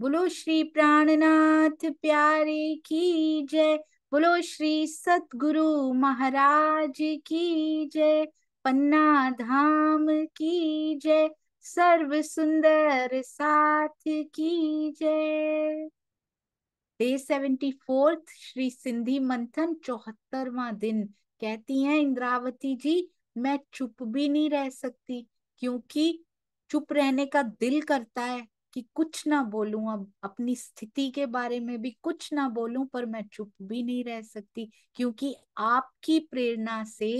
बोलो श्री प्राणनाथ प्यारे की जय बोलो श्री सतगुरु महाराज की जय पन्ना धाम की जय सर्व सुंदर साथ की जय day seventy fourth Shri Sindhi मंथन चौहत्तरवा दिन कहती हैं इंद्रावती जी मैं चुप भी नहीं रह सकती क्योंकि चुप रहने का दिल करता है कि कुछ ना बोलूं अब अपनी स्थिति के बारे में भी कुछ ना बोलूं पर मैं चुप भी नहीं रह सकती क्योंकि आपकी प्रेरणा से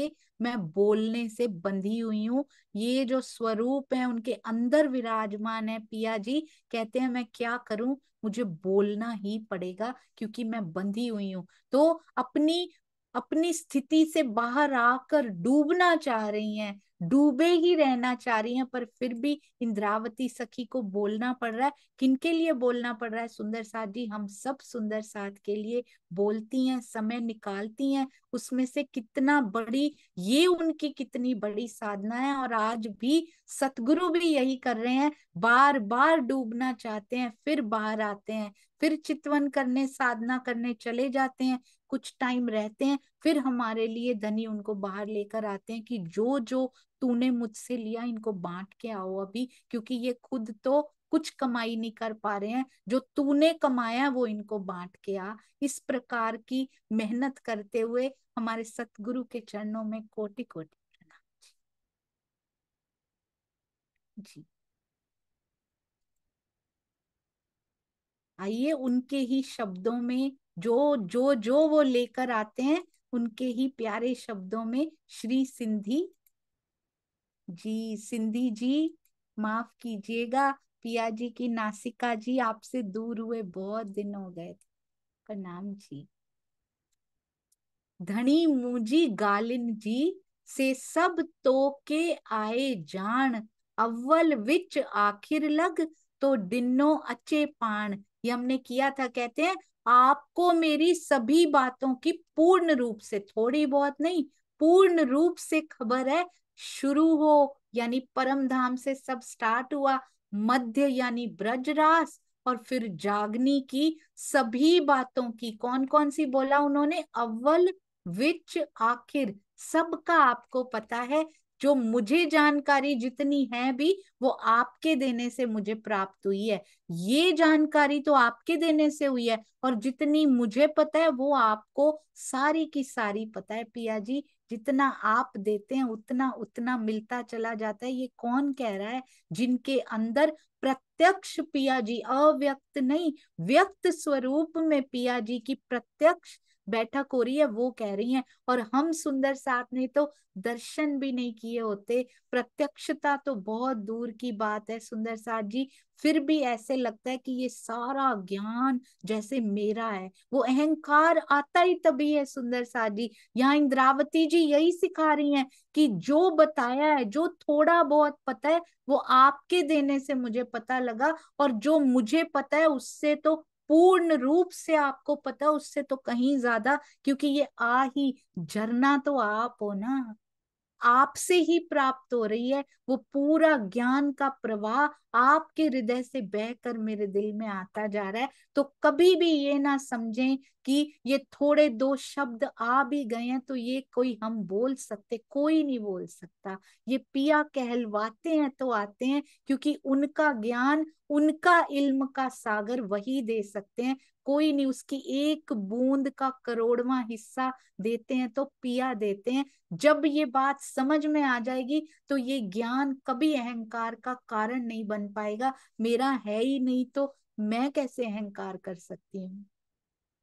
मैं बोलने से बंधी हुई हूँ ये जो स्वरूप है उनके अंदर विराजमान है पिया जी कहते हैं मैं क्या करूं मुझे बोलना ही पड़ेगा क्योंकि मैं बंधी हुई हूँ तो अपनी अपनी स्थिति से बाहर आकर डूबना चाह रही हैं डूबे ही रहना चाह रही हैं पर फिर भी इंद्रावती सखी को बोलना पड़ रहा है किनके लिए बोलना पड़ रहा है सुंदर साथ जी हम सब सुंदर साथ के लिए बोलती हैं समय निकालती हैं उसमें से कितना बड़ी ये उनकी कितनी बड़ी साधना है और आज भी सतगुरु भी यही कर रहे हैं बार बार डूबना चाहते हैं फिर बाहर आते हैं फिर चितवन करने साधना करने चले जाते हैं कुछ टाइम रहते हैं फिर हमारे लिए धनी उनको बाहर लेकर आते हैं कि जो जो तूने मुझसे लिया इनको बांट के आओ अभी क्योंकि ये खुद तो कुछ कमाई नहीं कर पा रहे हैं जो तूने कमाया वो इनको बांट के आ इस प्रकार की मेहनत करते हुए हमारे सतगुरु के चरणों में कोटि कोटि प्रणाम जी आइए उनके ही शब्दों में जो जो जो वो लेकर आते हैं उनके ही प्यारे शब्दों में श्री सिंधी जी सिंधी जी माफ कीजिएगा पिया जी की नासिका जी आपसे दूर हुए बहुत दिन हो गए प्रणाम जी धनी मुजी गालिन जी से सब तो के आए जान अव्वल विच आखिर लग तो दिनो अचे पान ये हमने किया था कहते हैं आपको मेरी सभी बातों की पूर्ण रूप से थोड़ी बहुत नहीं पूर्ण रूप से खबर है शुरू हो यानी परम धाम से सब स्टार्ट हुआ मध्य यानी ब्रजरास और फिर जागनी की सभी बातों की कौन कौन सी बोला उन्होंने अव्वल विच आखिर सबका आपको पता है जो मुझे जानकारी जितनी है भी वो आपके देने से मुझे प्राप्त हुई है ये जानकारी तो आपके देने से हुई है और जितनी मुझे पता है वो आपको सारी की सारी पता है पिया जी जितना आप देते हैं उतना उतना मिलता चला जाता है ये कौन कह रहा है जिनके अंदर प्रत्यक्ष पिया जी अव्यक्त नहीं व्यक्त स्वरूप में पिया जी की प्रत्यक्ष बैठक हो रही है वो कह रही हैं और हम सुंदर साथ ने तो दर्शन भी नहीं किए होते प्रत्यक्षता तो बहुत दूर की बात है सुंदर साथ जी फिर भी ऐसे लगता है कि ये सारा ज्ञान जैसे मेरा है वो अहंकार आता ही तभी है सुंदर साथ जी यहाँ इंद्रावती जी यही सिखा रही हैं कि जो बताया है जो थोड़ा बहुत पता है वो आपके देने से मुझे पता लगा और जो मुझे पता है उससे तो पूर्ण रूप से आपको पता उससे तो कहीं ज्यादा क्योंकि ये आ ही झरना तो आप हो ना आपसे ही प्राप्त हो रही है वो पूरा ज्ञान का प्रवाह आपके हृदय से बहकर मेरे दिल में आता जा रहा है तो कभी भी ये ना समझें कि ये थोड़े दो शब्द आ भी गए हैं तो ये कोई हम बोल सकते कोई नहीं बोल सकता ये पिया कहलवाते हैं तो आते हैं क्योंकि उनका ज्ञान उनका इल्म का सागर वही दे सकते हैं कोई नहीं उसकी एक बूंद का करोड़वा हिस्सा देते हैं तो पिया देते हैं जब ये बात समझ में आ जाएगी तो ये ज्ञान कभी अहंकार का कारण नहीं बन पाएगा मेरा है ही नहीं तो मैं कैसे अहंकार कर सकती हूँ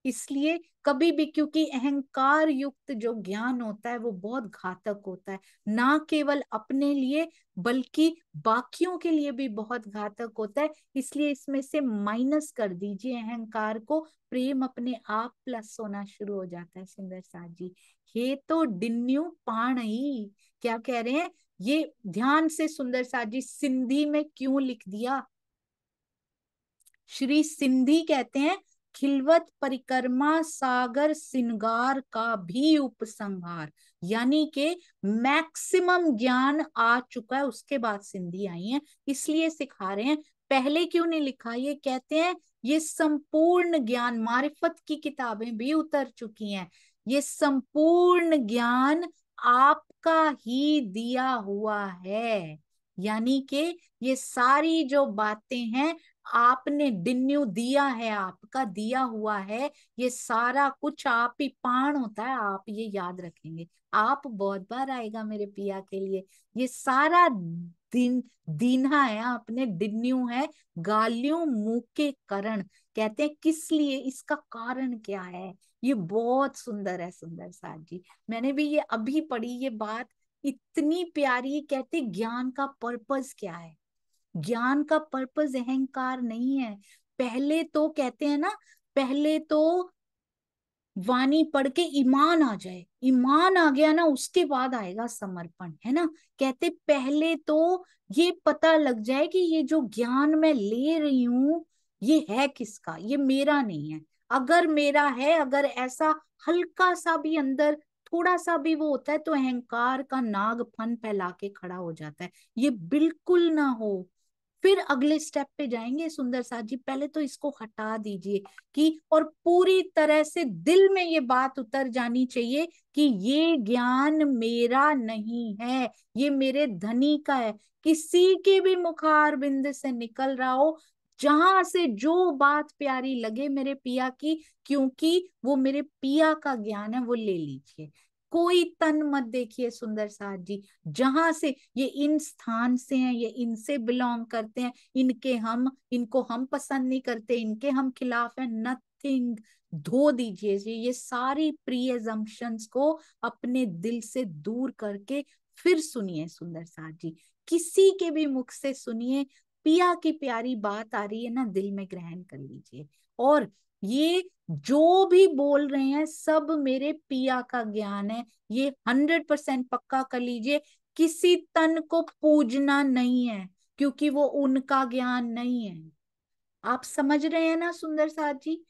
इसलिए कभी भी क्योंकि अहंकार युक्त जो ज्ञान होता है वो बहुत घातक होता है ना केवल अपने लिए बल्कि बाकियों के लिए भी बहुत घातक होता है इसलिए इसमें से माइनस कर दीजिए अहंकार को प्रेम अपने आप प्लस होना शुरू हो जाता है सुंदर साथ जी हे तो डिन्यू पाण ही क्या कह रहे हैं ये ध्यान से सुंदर साथ जी सिंधी में क्यों लिख दिया श्री सिंधी कहते हैं खिलवत परिक्रमा सागर सिंगार का भी उपसंहार यानी के मैक्सिमम ज्ञान आ चुका है उसके बाद सिंधी आई है इसलिए सिखा रहे हैं पहले क्यों नहीं लिखा ये कहते हैं ये संपूर्ण ज्ञान मारिफत की किताबें भी उतर चुकी हैं ये संपूर्ण ज्ञान आपका ही दिया हुआ है यानी के ये सारी जो बातें हैं आपने डिन्यू दिया है आपका दिया हुआ है ये सारा कुछ आप ही पाण होता है आप ये याद रखेंगे आप बहुत बार आएगा मेरे पिया के लिए ये सारा दिन दीना है आपने डिन्यू है गालियों मुंह के करण कहते हैं किस लिए इसका कारण क्या है ये बहुत सुंदर है सुंदर साहब जी मैंने भी ये अभी पढ़ी ये बात इतनी प्यारी कहते ज्ञान का पर्पज क्या है ज्ञान का पर्पज अहंकार नहीं है पहले तो कहते हैं ना पहले तो वाणी पढ़ के ईमान आ जाए ईमान आ गया ना उसके बाद आएगा समर्पण है ना कहते पहले तो ये पता लग जाए कि ये जो ज्ञान मैं ले रही हूं ये है किसका ये मेरा नहीं है अगर मेरा है अगर ऐसा हल्का सा भी अंदर थोड़ा सा भी वो होता है तो अहंकार का नाग फन फैला के खड़ा हो जाता है ये बिल्कुल ना हो फिर अगले स्टेप पे जाएंगे सुंदर साहब जी पहले तो इसको हटा दीजिए कि और पूरी तरह से दिल में ये बात उतर जानी चाहिए कि ये ज्ञान मेरा नहीं है ये मेरे धनी का है किसी के भी मुखार बिंद से निकल रहा हो जहां से जो बात प्यारी लगे मेरे पिया की क्योंकि वो मेरे पिया का ज्ञान है वो ले लीजिए कोई तन मत देखिए सुंदर साहब जी जहां से ये इन स्थान से हैं ये इनसे बिलोंग करते हैं इनके हम इनको हम पसंद नहीं करते इनके हम खिलाफ हैं नथिंग धो दीजिए जी ये सारी प्री एजम्पन्स को अपने दिल से दूर करके फिर सुनिए सुंदर साहब जी किसी के भी मुख से सुनिए पिया की प्यारी बात आ रही है ना दिल में ग्रहण कर लीजिए और ये जो भी बोल रहे हैं सब मेरे पिया का ज्ञान है ये हंड्रेड परसेंट पक्का कर लीजिए किसी तन को पूजना नहीं है क्योंकि वो उनका ज्ञान नहीं है आप समझ रहे हैं ना सुंदर साहब जी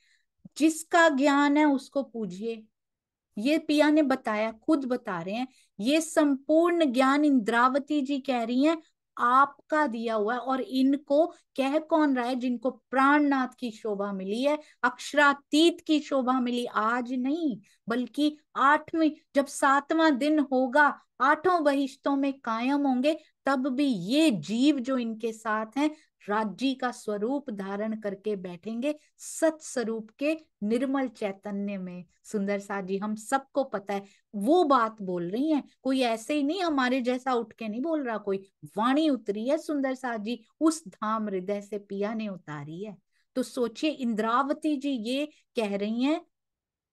जिसका ज्ञान है उसको पूजिए ये पिया ने बताया खुद बता रहे हैं ये संपूर्ण ज्ञान इंद्रावती जी कह रही हैं आपका दिया हुआ है और इनको कह कौन रहा है जिनको प्राणनाथ की शोभा मिली है अक्षरातीत की शोभा मिली आज नहीं बल्कि आठवीं जब सातवां दिन होगा आठों बहिश्तों में कायम होंगे तब भी ये जीव जो इनके साथ हैं राज्य का स्वरूप धारण करके बैठेंगे सत स्वरूप के निर्मल चैतन्य में सुंदर सा जी हम सबको पता है वो बात बोल रही है कोई ऐसे ही नहीं हमारे जैसा उठ के नहीं बोल रहा कोई वाणी उतरी है सुंदर सा जी उस धाम हृदय से पिया ने उतारी है तो सोचिए इंद्रावती जी ये कह रही हैं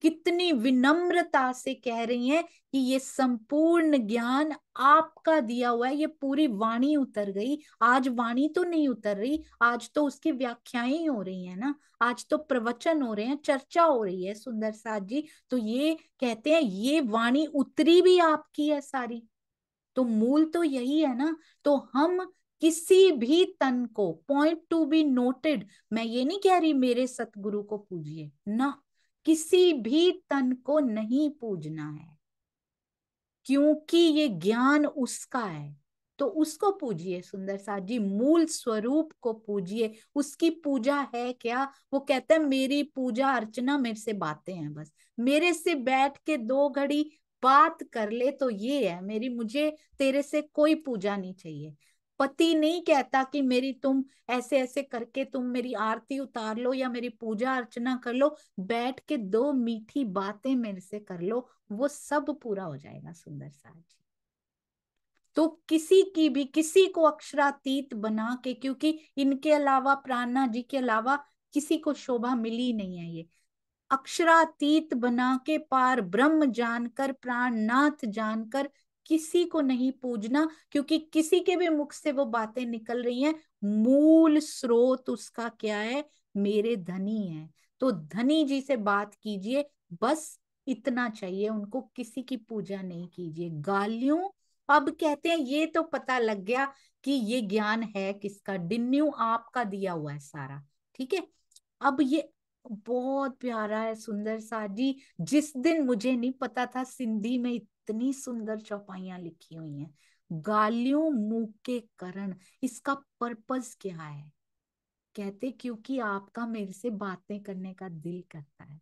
कितनी विनम्रता से कह रही हैं कि ये संपूर्ण ज्ञान आपका दिया हुआ है ये पूरी वाणी उतर गई आज वाणी तो नहीं उतर रही आज तो उसकी व्याख्याएं हो रही है ना आज तो प्रवचन हो रहे हैं चर्चा हो रही है सुंदर साथ जी तो ये कहते हैं ये वाणी उतरी भी आपकी है सारी तो मूल तो यही है ना तो हम किसी भी तन को पॉइंट टू बी नोटेड मैं ये नहीं कह रही मेरे सतगुरु को पूजिए ना किसी भी तन को नहीं पूजना है क्योंकि ये ज्ञान उसका है तो उसको पूजिए सुंदर साहब जी मूल स्वरूप को पूजिए उसकी पूजा है क्या वो कहते हैं मेरी पूजा अर्चना मेरे से बातें हैं बस मेरे से बैठ के दो घड़ी बात कर ले तो ये है मेरी मुझे तेरे से कोई पूजा नहीं चाहिए पति नहीं कहता कि मेरी तुम ऐसे ऐसे करके तुम मेरी आरती उतार लो या मेरी पूजा अर्चना कर लो बैठ के दो मीठी बातें मेरे से कर लो वो सब पूरा हो जाएगा सुंदर साहब जी तो किसी की भी किसी को अक्षरातीत बना के क्योंकि इनके अलावा प्राणा जी के अलावा किसी को शोभा मिली नहीं है ये अक्षरातीत बना के पार ब्रह्म जानकर प्राणनाथ जानकर किसी को नहीं पूजना क्योंकि किसी के भी मुख से वो बातें निकल रही हैं मूल स्रोत उसका क्या है मेरे धनी है तो धनी जी से बात कीजिए बस इतना चाहिए उनको किसी की पूजा नहीं कीजिए गालियों अब कहते हैं ये तो पता लग गया कि ये ज्ञान है किसका डिन्यू आपका दिया हुआ है सारा ठीक है अब ये बहुत प्यारा है सुंदर साजी जिस दिन मुझे नहीं पता था सिंधी में इतनी सुंदर चौपाइयां लिखी हुई हैं गालियों मुंह के करण इसका पर्पज क्या है कहते क्योंकि आपका मेरे से बातें करने का दिल करता है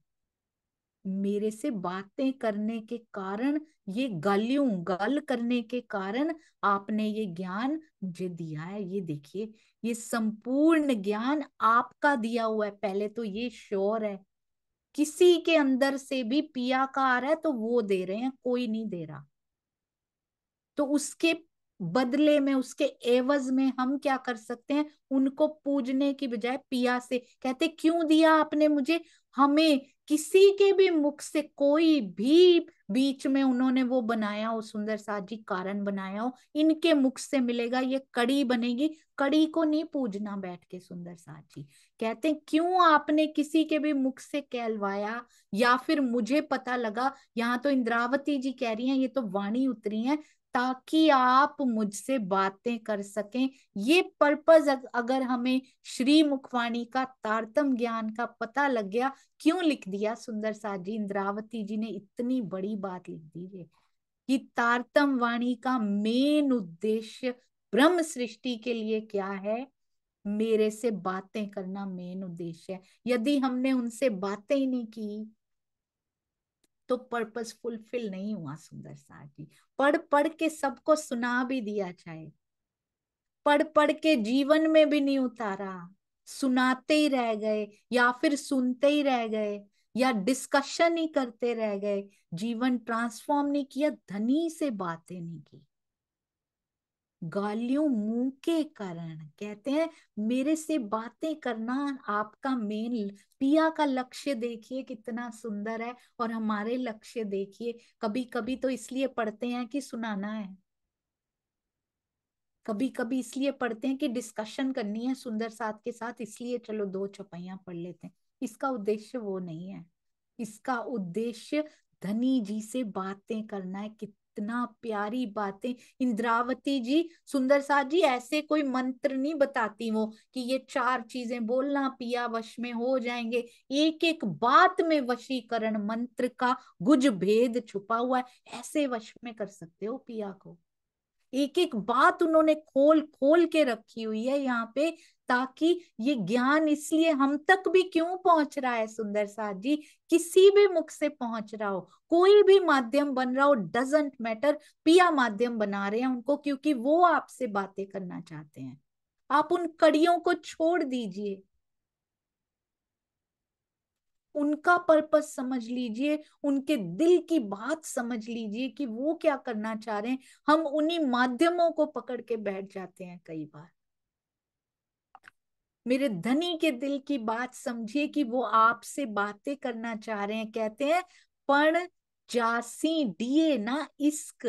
मेरे से बातें करने के कारण ये गालियों गल करने के कारण आपने ये ज्ञान मुझे दिया है ये देखिए ये संपूर्ण ज्ञान आपका दिया हुआ है पहले तो ये श्योर है किसी के अंदर से भी पिया का आ रहा है तो वो दे रहे हैं कोई नहीं दे रहा तो उसके बदले में उसके एवज में हम क्या कर सकते हैं उनको पूजने की बजाय पिया से कहते क्यों दिया आपने मुझे हमें किसी के भी मुख से कोई भी बीच में उन्होंने वो बनाया हो सुंदर जी कारण बनाया हो इनके मुख से मिलेगा ये कड़ी बनेगी कड़ी को नहीं पूजना बैठ के सुंदर जी कहते हैं क्यों आपने किसी के भी मुख से कहलवाया या फिर मुझे पता लगा यहाँ तो इंद्रावती जी कह रही हैं ये तो वाणी उतरी है ताकि आप मुझसे बातें कर सकें ये पर्पज अगर हमें श्री मुखवाणी का तारतम ज्ञान का पता लग गया क्यों लिख दिया सुंदर साहब जी इंद्रावती जी ने इतनी बड़ी बात लिख दी है कि तारतम वाणी का मेन उद्देश्य ब्रह्म सृष्टि के लिए क्या है मेरे से बातें करना मेन उद्देश्य है यदि हमने उनसे बातें ही नहीं की तो पर्पस फुलफिल नहीं हुआ सुंदर साहब जी पढ़ पढ़ के सबको सुना भी दिया जाए पढ़ पढ़ के जीवन में भी नहीं उतारा सुनाते ही रह गए या फिर सुनते ही रह गए या डिस्कशन ही करते रह गए जीवन ट्रांसफॉर्म नहीं किया धनी से बातें नहीं की गालियों मुंह के कारण कहते हैं मेरे से बातें करना आपका मेन पिया का लक्ष्य देखिए कितना सुंदर है और हमारे लक्ष्य देखिए कभी कभी तो इसलिए पढ़ते हैं कि सुनाना है कभी कभी इसलिए पढ़ते हैं कि डिस्कशन करनी है सुंदर साथ के साथ इसलिए चलो दो चपाइयां पढ़ लेते हैं इसका उद्देश्य वो नहीं है इसका उद्देश्य धनी जी से बातें करना है कितना इतना प्यारी बातें इंद्रावती जी सुंदर साह जी ऐसे कोई मंत्र नहीं बताती वो कि ये चार चीजें बोलना पिया वश में हो जाएंगे एक एक बात में वशीकरण मंत्र का गुज भेद छुपा हुआ है ऐसे वश में कर सकते हो पिया को एक एक बात उन्होंने खोल खोल के रखी हुई है यहाँ पे ताकि ये ज्ञान इसलिए हम तक भी क्यों पहुंच रहा है सुंदर साहब जी किसी भी मुख से पहुंच रहा हो कोई भी माध्यम बन रहा हो डजेंट मैटर पिया माध्यम बना रहे हैं उनको क्योंकि वो आपसे बातें करना चाहते हैं आप उन कड़ियों को छोड़ दीजिए उनका पर्पस समझ लीजिए उनके दिल की बात समझ लीजिए कि वो क्या करना चाह रहे हैं हम उन्हीं माध्यमों को पकड़ के बैठ जाते हैं कई बार मेरे धनी के दिल की बात समझिए कि वो आपसे बातें करना चाह रहे हैं कहते हैं पण जासी डीए ना इश्क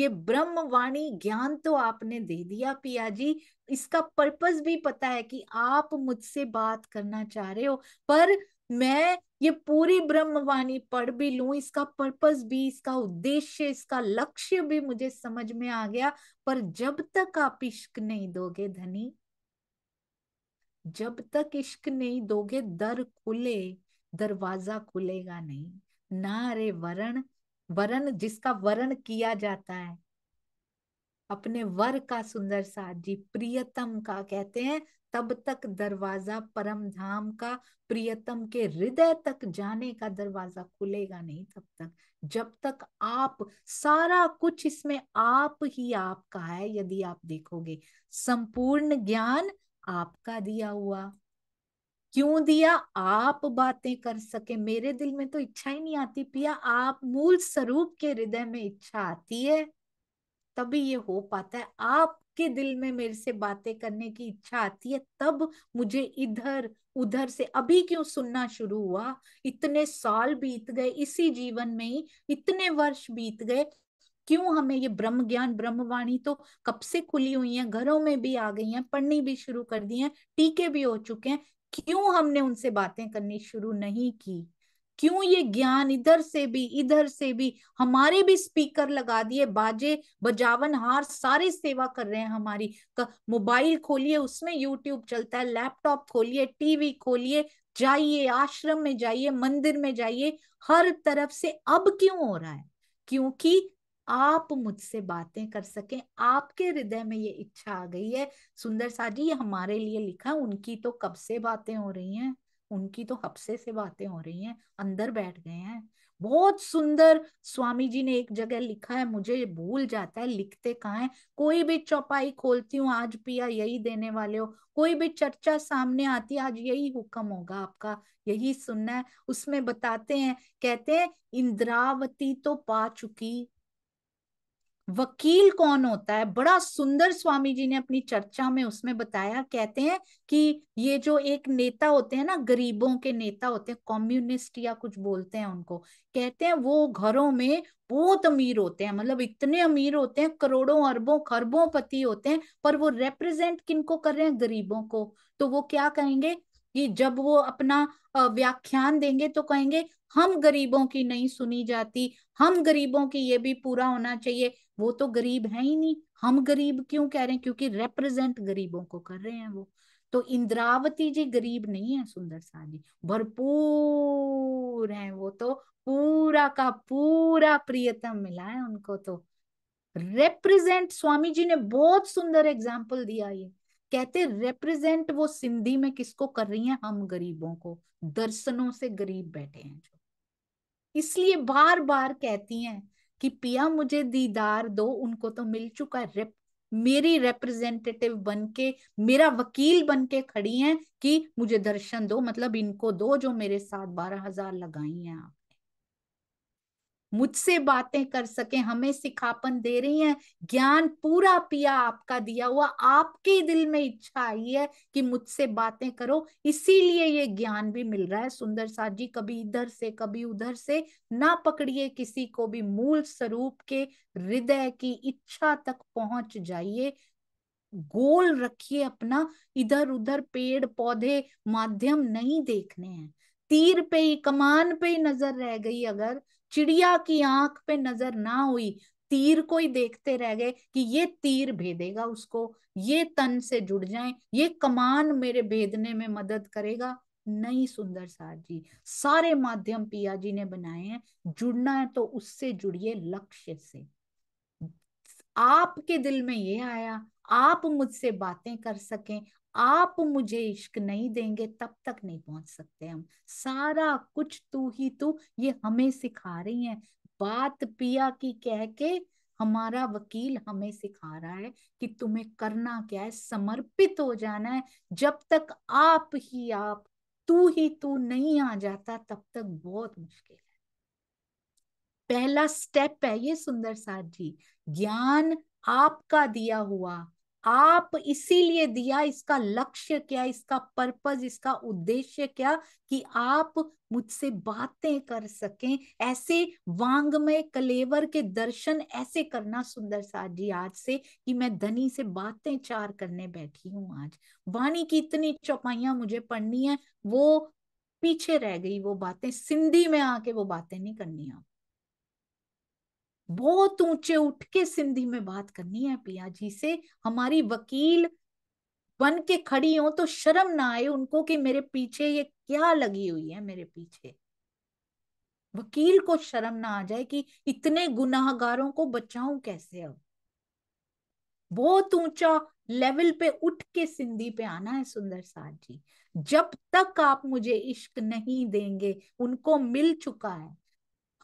ये ब्रह्म वाणी ज्ञान तो आपने दे दिया पिया जी इसका पर्पस भी पता है कि आप मुझसे बात करना चाह रहे हो पर मैं ये पूरी ब्रह्मवाणी पढ़ भी लू इसका पर्पस भी इसका उद्देश्य इसका लक्ष्य भी मुझे समझ में आ गया पर जब तक आप इश्क नहीं दोगे धनी जब तक इश्क नहीं दोगे दर खुले दरवाजा खुलेगा नहीं ना रे वरण वरण जिसका वरण किया जाता है अपने वर का सुंदर साथ जी प्रियतम का कहते हैं तब तक दरवाजा परम धाम का प्रियतम के हृदय तक जाने का दरवाजा खुलेगा नहीं तब तक जब तक आप सारा कुछ इसमें आप ही आपका है यदि आप देखोगे संपूर्ण ज्ञान आपका दिया हुआ क्यों दिया आप बातें कर सके मेरे दिल में तो इच्छा ही नहीं आती पिया आप मूल स्वरूप के हृदय में इच्छा आती है तभी ये हो पाता है आप के दिल में मेरे से बातें करने की इच्छा आती है तब मुझे इधर उधर से अभी क्यों सुनना शुरू हुआ इतने साल बीत गए इसी जीवन में ही इतने वर्ष बीत गए क्यों हमें ये ब्रह्म ज्ञान ब्रह्मवाणी तो कब से खुली हुई है घरों में भी आ गई है पढ़नी भी शुरू कर दी है टीके भी हो चुके हैं क्यों हमने उनसे बातें करनी शुरू नहीं की क्यों ये ज्ञान इधर से भी इधर से भी हमारे भी स्पीकर लगा दिए बाजे बजावन हार सारे सेवा कर रहे हैं हमारी मोबाइल खोलिए उसमें यूट्यूब चलता है लैपटॉप खोलिए टीवी खोलिए जाइए आश्रम में जाइए मंदिर में जाइए हर तरफ से अब क्यों हो रहा है क्योंकि आप मुझसे बातें कर सकें आपके हृदय में ये इच्छा आ गई है सुंदर साजी जी ये हमारे लिए लिखा उनकी तो कब से बातें हो रही हैं उनकी तो हफ्से से बातें हो रही हैं अंदर बैठ गए हैं बहुत सुंदर स्वामी जी ने एक जगह लिखा है मुझे भूल जाता है लिखते कहा है कोई भी चौपाई खोलती हूँ आज पिया यही देने वाले हो कोई भी चर्चा सामने आती है आज यही हुक्म होगा आपका यही सुनना है उसमें बताते हैं कहते हैं इंद्रावती तो पा चुकी वकील कौन होता है बड़ा सुंदर स्वामी जी ने अपनी चर्चा में उसमें बताया कहते हैं कि ये जो एक नेता होते हैं ना गरीबों के नेता होते हैं कम्युनिस्ट या कुछ बोलते हैं उनको कहते हैं वो घरों में बहुत अमीर होते हैं मतलब इतने अमीर होते हैं करोड़ों अरबों खरबों पति होते हैं पर वो रिप्रेजेंट किनको कर रहे हैं गरीबों को तो वो क्या कहेंगे कि जब वो अपना व्याख्यान देंगे तो कहेंगे हम गरीबों की नहीं सुनी जाती हम गरीबों की ये भी पूरा होना चाहिए वो तो गरीब है ही नहीं हम गरीब क्यों कह रहे हैं क्योंकि रिप्रेजेंट गरीबों को कर रहे हैं वो तो इंद्रावती जी गरीब नहीं है सुंदर सा जी भरपूर है वो तो पूरा का पूरा प्रियतम मिला है उनको तो रिप्रेजेंट स्वामी जी ने बहुत सुंदर एग्जाम्पल दिया ये कहते रिप्रेजेंट वो सिंधी में किसको कर रही है हम गरीबों को दर्शनों से गरीब बैठे हैं जो इसलिए बार बार कहती हैं कि पिया मुझे दीदार दो उनको तो मिल चुका है रेप मेरी रिप्रेजेंटेटिव बन के मेरा वकील बन के खड़ी हैं कि मुझे दर्शन दो मतलब इनको दो जो मेरे साथ बारह हजार लगाई हैं आप मुझसे बातें कर सके हमें सिखापन दे रही हैं ज्ञान पूरा पिया आपका दिया हुआ आपके दिल में इच्छा आई है कि मुझसे बातें करो इसीलिए ये ज्ञान भी मिल रहा है सुंदर साहब जी कभी इधर से कभी उधर से ना पकड़िए किसी को भी मूल स्वरूप के हृदय की इच्छा तक पहुंच जाइए गोल रखिए अपना इधर उधर पेड़ पौधे माध्यम नहीं देखने हैं तीर पे ही कमान पे ही नजर रह गई अगर चिड़िया की आंख पे नजर ना हुई तीर को ही देखते रह गए कि ये तीर भेदेगा उसको ये तन से जुड़ जाए ये कमान मेरे भेदने में मदद करेगा नहीं सुंदर सार जी सारे माध्यम पिया जी ने बनाए हैं जुड़ना है तो उससे जुड़िए लक्ष्य से आपके दिल में ये आया आप मुझसे बातें कर सकें आप मुझे इश्क नहीं देंगे तब तक नहीं पहुंच सकते हम सारा कुछ तू ही तू ये हमें सिखा रही है बात पिया की कह के हमारा वकील हमें सिखा रहा है कि तुम्हें करना क्या है समर्पित हो जाना है जब तक आप ही आप तू ही तू नहीं आ जाता तब तक बहुत मुश्किल है पहला स्टेप है ये सुंदर साथ जी ज्ञान आपका दिया हुआ आप इसीलिए दिया इसका लक्ष्य क्या इसका पर्पज इसका उद्देश्य क्या कि आप मुझसे बातें कर सकें ऐसे वांगमय कलेवर के दर्शन ऐसे करना सुंदर साहब जी आज से कि मैं धनी से बातें चार करने बैठी हूँ आज वाणी की इतनी चौपाइयां मुझे पढ़नी है वो पीछे रह गई वो बातें सिंधी में आके वो बातें नहीं करनी आप बहुत ऊंचे उठ के सिंधी में बात करनी है पिया जी से हमारी वकील बन के खड़ी हो तो शर्म ना आए उनको कि मेरे पीछे ये क्या लगी हुई है मेरे पीछे वकील को शर्म ना आ जाए कि इतने गुनाहगारों को बचाऊं कैसे अब बहुत ऊंचा लेवल पे उठ के सिंधी पे आना है सुंदर साहब जी जब तक आप मुझे इश्क नहीं देंगे उनको मिल चुका है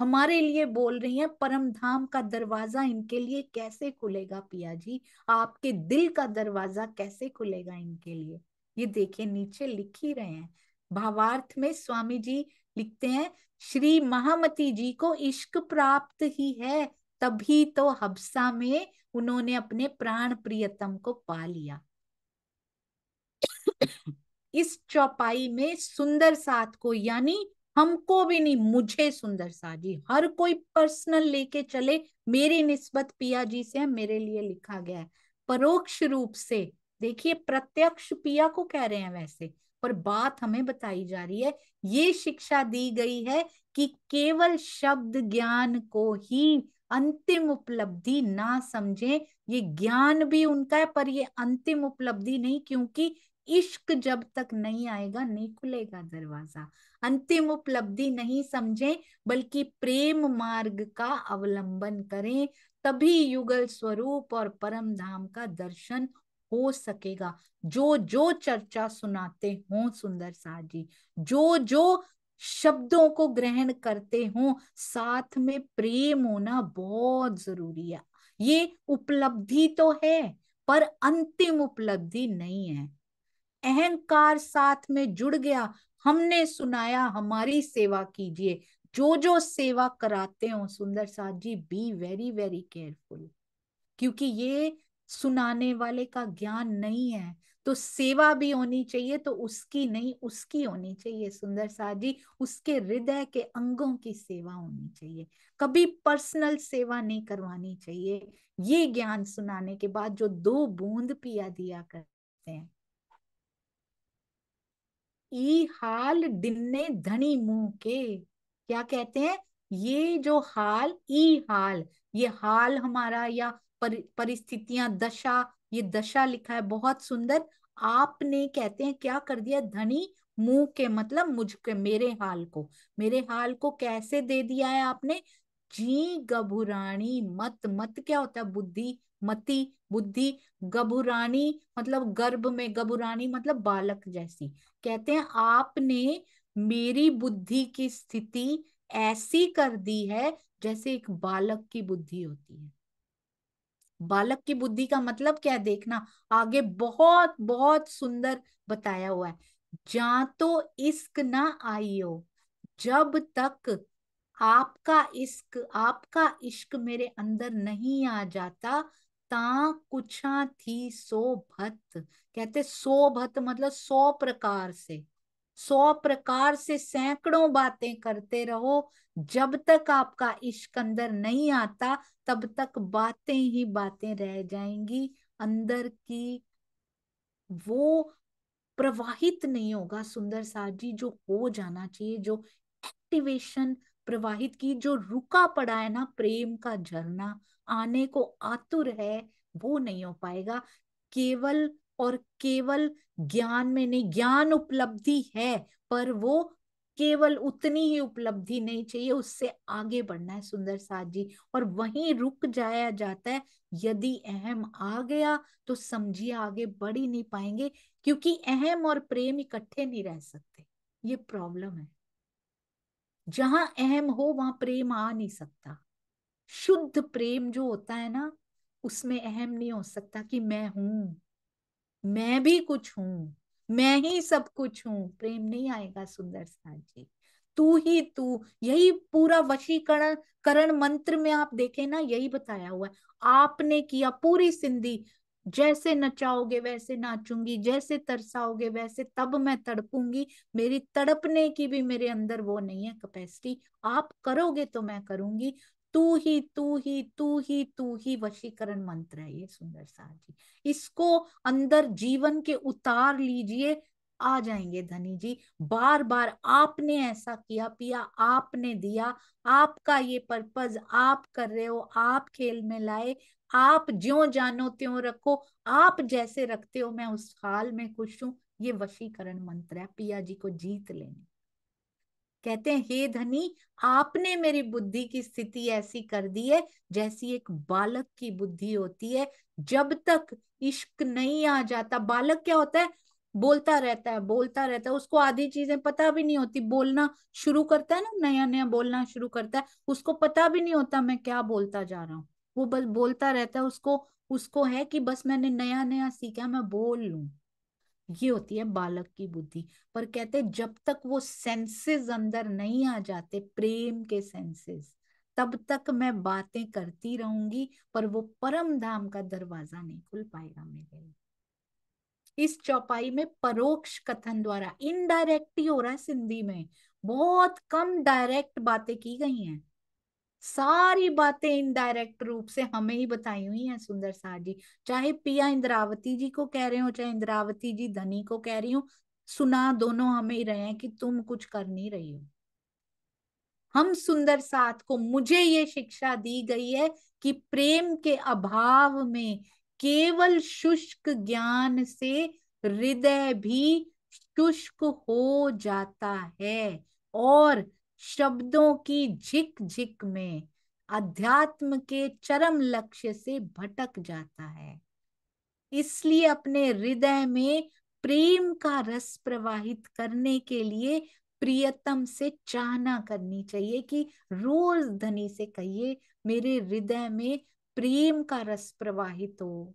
हमारे लिए बोल रही हैं परम धाम का दरवाजा इनके लिए कैसे खुलेगा पिया जी आपके दिल का दरवाजा कैसे खुलेगा इनके लिए ये देखिए नीचे लिख ही रहे हैं भावार्थ में स्वामी जी लिखते हैं श्री महामती जी को इश्क प्राप्त ही है तभी तो हबसा में उन्होंने अपने प्राण प्रियतम को पा लिया इस चौपाई में सुंदर साथ को यानी हमको भी नहीं मुझे सुंदर जी हर कोई पर्सनल लेके चले मेरी निस्बत पिया जी से मेरे लिए लिखा गया है परोक्ष रूप से देखिए प्रत्यक्ष पिया को कह रहे हैं वैसे पर बात हमें बताई जा रही है ये शिक्षा दी गई है कि केवल शब्द ज्ञान को ही अंतिम उपलब्धि ना समझें ये ज्ञान भी उनका है पर ये अंतिम उपलब्धि नहीं क्योंकि इश्क जब तक नहीं आएगा नहीं खुलेगा दरवाजा अंतिम उपलब्धि नहीं समझें बल्कि प्रेम मार्ग का अवलंबन करें तभी युगल स्वरूप और परम धाम का दर्शन हो सकेगा जो जो चर्चा सुनाते हो सुंदर साह जी जो जो शब्दों को ग्रहण करते हो साथ में प्रेम होना बहुत जरूरी है ये उपलब्धि तो है पर अंतिम उपलब्धि नहीं है अहंकार साथ में जुड़ गया हमने सुनाया हमारी सेवा कीजिए जो जो सेवा कराते हो सुंदर साहब ji be very very careful क्योंकि ये सुनाने वाले का ज्ञान नहीं है तो सेवा भी होनी चाहिए तो उसकी नहीं उसकी होनी चाहिए सुंदर साथ जी उसके हृदय के अंगों की सेवा होनी चाहिए कभी पर्सनल सेवा नहीं करवानी चाहिए ये ज्ञान सुनाने के बाद जो दो बूंद पिया दिया करते हैं ई हाल दिन्ने धनी मुंह के क्या कहते हैं ये जो हाल ई हाल ये हाल हमारा या पर, परिस्थितियां दशा ये दशा लिखा है बहुत सुंदर आपने कहते हैं क्या कर दिया धनी मुंह के मतलब मुझ के मेरे हाल को मेरे हाल को कैसे दे दिया है आपने जी गभुराणी मत मत क्या होता है बुद्धि मति बुद्धि गबुरानी मतलब गर्भ में गबुरानी मतलब बालक जैसी कहते हैं आपने मेरी बुद्धि की स्थिति ऐसी कर दी है जैसे एक बालक की बुद्धि होती है बालक की बुद्धि का मतलब क्या है देखना आगे बहुत बहुत सुंदर बताया हुआ है जा तो इश्क ना आइयो जब तक आपका इश्क आपका इश्क मेरे अंदर नहीं आ जाता ता कुछा थी भत कहते सो भत मतलब सौ प्रकार से सौ प्रकार से सैकड़ों बातें करते रहो जब तक आपका इश्क अंदर नहीं आता तब तक बातें ही बातें रह जाएंगी अंदर की वो प्रवाहित नहीं होगा सुंदर साहब जी जो हो जाना चाहिए जो एक्टिवेशन प्रवाहित की जो रुका पड़ा है ना प्रेम का झरना आने को आतुर है वो नहीं हो पाएगा केवल और केवल ज्ञान में नहीं ज्ञान उपलब्धि है पर वो केवल उतनी ही उपलब्धि नहीं चाहिए उससे आगे बढ़ना है सुंदर साथ जी और वहीं रुक जाया जाता है यदि अहम आ गया तो समझिए आगे बढ़ ही नहीं पाएंगे क्योंकि अहम और प्रेम इकट्ठे नहीं रह सकते ये प्रॉब्लम है जहां अहम हो वहां प्रेम आ नहीं सकता शुद्ध प्रेम जो होता है ना उसमें अहम नहीं हो सकता कि मैं हूं मैं भी कुछ हूं मैं ही सब कुछ हूं प्रेम नहीं आएगा सुंदर स्थान जी तू ही तू यही पूरा वशीकरण करण मंत्र में आप देखें ना यही बताया हुआ है आपने किया पूरी सिंधी जैसे नचाओगे वैसे नाचूंगी जैसे तरसाओगे वैसे तब मैं तड़पूंगी मेरी तड़पने की भी मेरे अंदर वो नहीं है कैपेसिटी आप करोगे तो मैं करूंगी तू ही तू ही तू ही तू ही वशीकरण मंत्र है ये सुंदर साहब जी इसको अंदर जीवन के उतार लीजिए आ जाएंगे धनी जी बार बार आपने ऐसा किया पिया आपने दिया आपका ये पर्पज आप कर रहे हो आप खेल में लाए आप ज्यो जानो त्यो रखो आप जैसे रखते हो मैं उस हाल में खुश हूं ये वशीकरण मंत्र है पिया जी को जीत लेने कहते हैं हे धनी आपने मेरी बुद्धि की स्थिति ऐसी कर दी है जैसी एक बालक की बुद्धि होती है जब तक इश्क नहीं आ जाता बालक क्या होता है बोलता रहता है बोलता रहता है उसको आधी चीजें पता भी नहीं होती बोलना शुरू करता है ना नया नया बोलना शुरू करता है उसको पता भी नहीं होता मैं क्या बोलता जा रहा हूँ वो बस बोलता रहता है उसको उसको है कि बस मैंने नया नया सीखा मैं बोल लू ये होती है बालक की बुद्धि पर कहते हैं जब तक वो सेंसेस अंदर नहीं आ जाते प्रेम के सेंसेस तब तक मैं बातें करती रहूंगी पर वो परम धाम का दरवाजा नहीं खुल पाएगा मेरे लिए इस चौपाई में परोक्ष कथन द्वारा इनडायरेक्ट ही हो रहा है सिंधी में बहुत कम डायरेक्ट बातें की गई हैं सारी बातें इनडायरेक्ट रूप से हमें ही बताई हुई हैं सुंदर सार जी चाहे पिया इंद्रावती जी को कह रहे हो चाहे इंद्रावती जी धनी को कह रही हो सुना दोनों हमें ही रहे हैं कि तुम कुछ कर नहीं रही हो हम सुंदर साथ को मुझे ये शिक्षा दी गई है कि प्रेम के अभाव में केवल शुष्क ज्ञान से हृदय भी शुष्क हो जाता है और शब्दों की झिक झिक में अध्यात्म के चरम लक्ष्य से भटक जाता है इसलिए अपने हृदय में प्रेम का रस प्रवाहित करने के लिए प्रियतम से चाहना करनी चाहिए कि रोज धनी से कहिए मेरे हृदय में प्रेम का रस प्रवाहित हो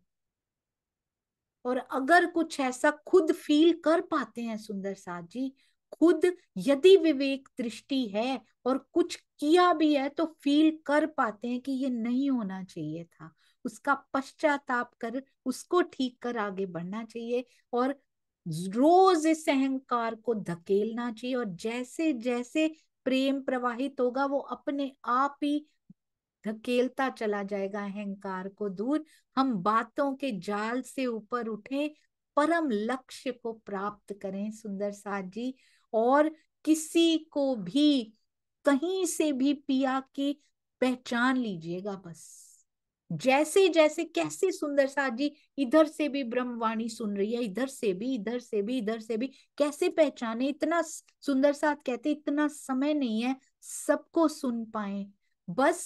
और अगर कुछ ऐसा खुद फील कर पाते हैं सुंदर साहब जी खुद यदि विवेक दृष्टि है और कुछ किया भी है तो फील कर पाते हैं कि ये नहीं होना चाहिए था उसका पश्चाताप कर उसको ठीक कर आगे बढ़ना चाहिए और रोज इस अहंकार को धकेलना चाहिए और जैसे जैसे प्रेम प्रवाहित होगा वो अपने आप ही धकेलता चला जाएगा अहंकार को दूर हम बातों के जाल से ऊपर उठे परम लक्ष्य को प्राप्त करें सुंदर साथ जी और किसी को भी कहीं से भी पिया के पहचान लीजिएगा बस जैसे जैसे कैसे सुंदर सा जी इधर से भी ब्रह्मवाणी सुन रही है इधर से भी इधर से भी इधर से भी कैसे पहचाने इतना सुंदर साथ कहते इतना समय नहीं है सबको सुन पाए बस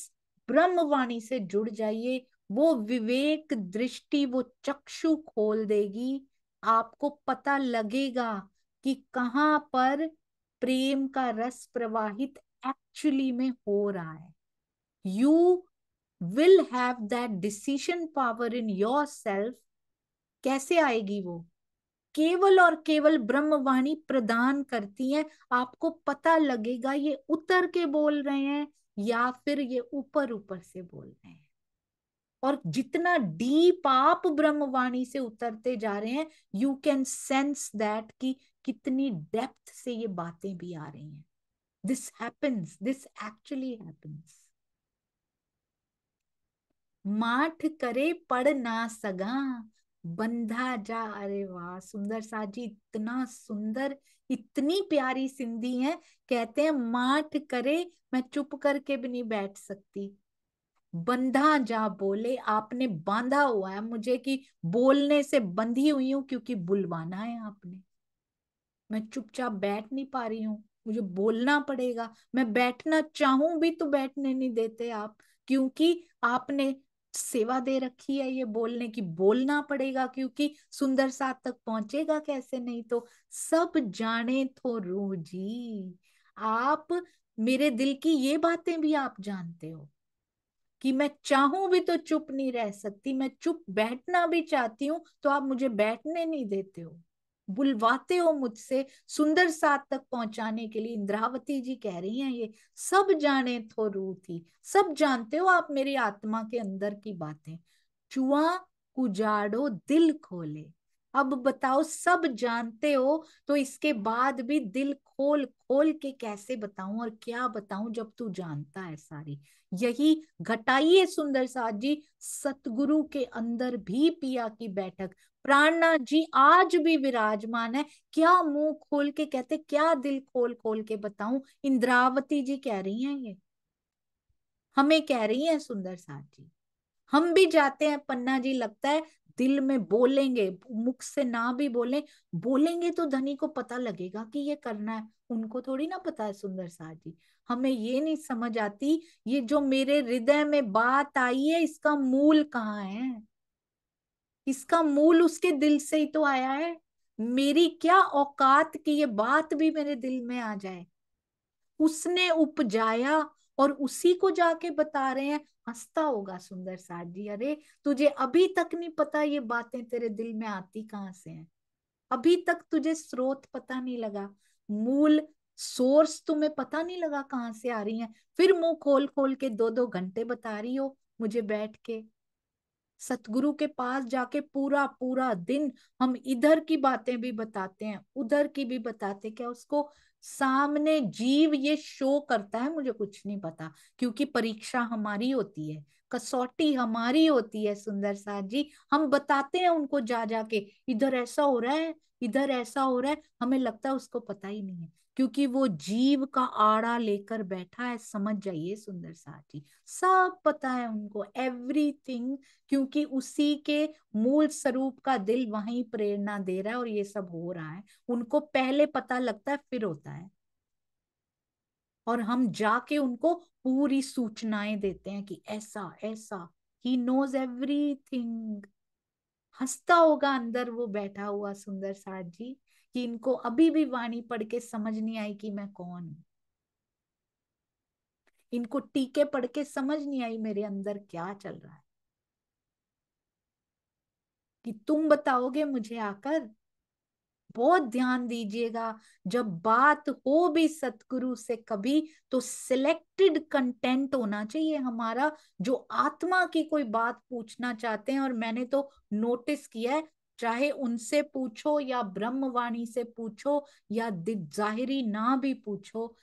ब्रह्मवाणी से जुड़ जाइए वो विवेक दृष्टि वो चक्षु खोल देगी आपको पता लगेगा कि कहाँ पर प्रेम का रस प्रवाहित एक्चुअली में हो रहा है you will have that decision power in yourself कैसे आएगी वो केवल और केवल ब्रह्मवाणी प्रदान करती है आपको पता लगेगा ये उतर के बोल रहे हैं या फिर ये ऊपर ऊपर से बोल रहे हैं और जितना डीप आप ब्रह्मवाणी से उतरते जा रहे हैं यू कैन सेंस दैट कि कितनी डेप्थ से ये बातें भी आ रही हैं this happens this actually happens माठ करे पढ़ ना सगा बंधा जा अरे वाह सुंदर साजी इतना सुंदर इतनी प्यारी सिंधी है कहते हैं माठ करे मैं चुप करके भी नहीं बैठ सकती बंधा जा बोले आपने बांधा हुआ है मुझे कि बोलने से बंधी हुई हूं क्योंकि बुलवाना है आपने मैं चुपचाप बैठ नहीं पा रही हूँ मुझे बोलना पड़ेगा मैं बैठना चाहूं भी तो बैठने नहीं देते आप क्योंकि आपने सेवा दे रखी है ये बोलने की बोलना पड़ेगा क्योंकि सुंदर सात तक पहुंचेगा कैसे नहीं तो सब जाने तो रू जी आप मेरे दिल की ये बातें भी आप जानते हो कि मैं चाहूं भी तो चुप नहीं रह सकती मैं चुप बैठना भी चाहती हूँ तो आप मुझे बैठने नहीं देते हो बुलवाते हो मुझसे सुंदर साथ तक पहुंचाने के लिए इंद्रावती जी कह रही हैं ये सब जाने थो रू थी सब जानते हो आप मेरी आत्मा के अंदर की बातें चुआ कुजाड़ो दिल खोले अब बताओ सब जानते हो तो इसके बाद भी दिल खोल खोल के कैसे बताऊं और क्या बताऊं जब तू जानता है सारी यही घटाइए सुंदर साथ जी सतगुरु के अंदर भी पिया की बैठक प्राणनाथ जी आज भी विराजमान है क्या मुंह खोल के कहते क्या दिल खोल खोल के बताऊं इंद्रावती जी कह रही हैं ये हमें कह रही हैं सुंदर साथ जी हम भी जाते हैं पन्ना जी लगता है दिल में बोलेंगे मुख से ना भी बोले बोलेंगे तो धनी को पता लगेगा कि ये करना है उनको थोड़ी ना पता है सुंदर साह जी हमें ये नहीं समझ आती ये जो मेरे हृदय में बात आई है इसका मूल कहाँ है इसका मूल उसके दिल से ही तो आया है मेरी क्या औकात की ये बात भी मेरे दिल में आ जाए उसने उपजाया और उसी को जाके बता रहे हैं हंसता होगा सुंदर साथ जी अरे तुझे अभी तक नहीं पता ये बातें तेरे दिल में आती कहां से हैं अभी तक तुझे स्रोत पता नहीं लगा मूल सोर्स तुम्हें पता नहीं लगा कहां से आ रही है फिर मुंह खोल खोल के दो दो घंटे बता रही हो मुझे बैठ के सतगुरु के पास जाके पूरा पूरा दिन हम इधर की बातें भी बताते हैं उधर की भी बताते क्या उसको सामने जीव ये शो करता है मुझे कुछ नहीं पता क्योंकि परीक्षा हमारी होती है कसौटी हमारी होती है सुंदर साहब जी हम बताते हैं उनको जा जाके इधर ऐसा हो रहा है इधर ऐसा हो रहा है हमें लगता है उसको पता ही नहीं है क्योंकि वो जीव का आड़ा लेकर बैठा है समझ जाइए सुंदर साथी सब पता है उनको एवरीथिंग क्योंकि उसी के मूल स्वरूप का दिल वहीं प्रेरणा दे रहा है और ये सब हो रहा है उनको पहले पता लगता है फिर होता है और हम जाके उनको पूरी सूचनाएं देते हैं कि ऐसा ऐसा ही नोज थिंग हंसता होगा अंदर वो बैठा हुआ सुंदर साथ जी कि इनको अभी भी वाणी पढ़ के समझ नहीं आई कि मैं कौन हूं इनको टीके पढ़ के समझ नहीं आई मेरे अंदर क्या चल रहा है कि तुम बताओगे मुझे आकर बहुत ध्यान दीजिएगा जब बात हो भी सतगुरु से कभी तो सिलेक्टेड कंटेंट होना चाहिए हमारा जो आत्मा की कोई बात पूछना चाहते हैं और मैंने तो नोटिस किया है चाहे उनसे पूछो या ब्रह्मवाणी से पूछो या दिग्जाहिरी ना भी पूछो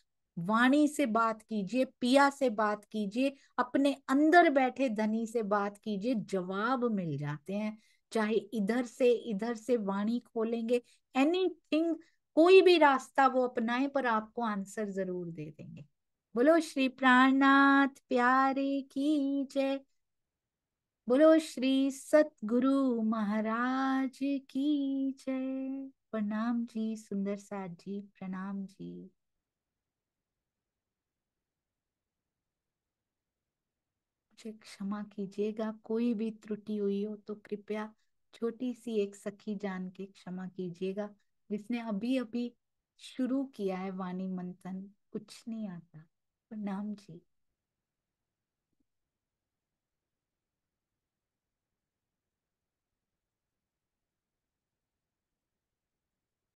वाणी से बात कीजिए पिया से बात कीजिए अपने अंदर बैठे धनी से बात कीजिए जवाब मिल जाते हैं चाहे इधर से इधर से वाणी खोलेंगे एनी कोई भी रास्ता वो अपनाए पर आपको आंसर जरूर दे देंगे बोलो श्री प्राणनाथ प्यारे की जय बोलो श्री सतगुरु महाराज की जय प्रणाम जी सुंदर साथ जी प्रणाम जी मुझे क्षमा कीजिएगा कोई भी त्रुटि हुई हो तो कृपया छोटी सी एक सखी जान के क्षमा कीजिएगा जिसने अभी अभी शुरू किया है वाणी मंथन कुछ नहीं आता प्रणाम जी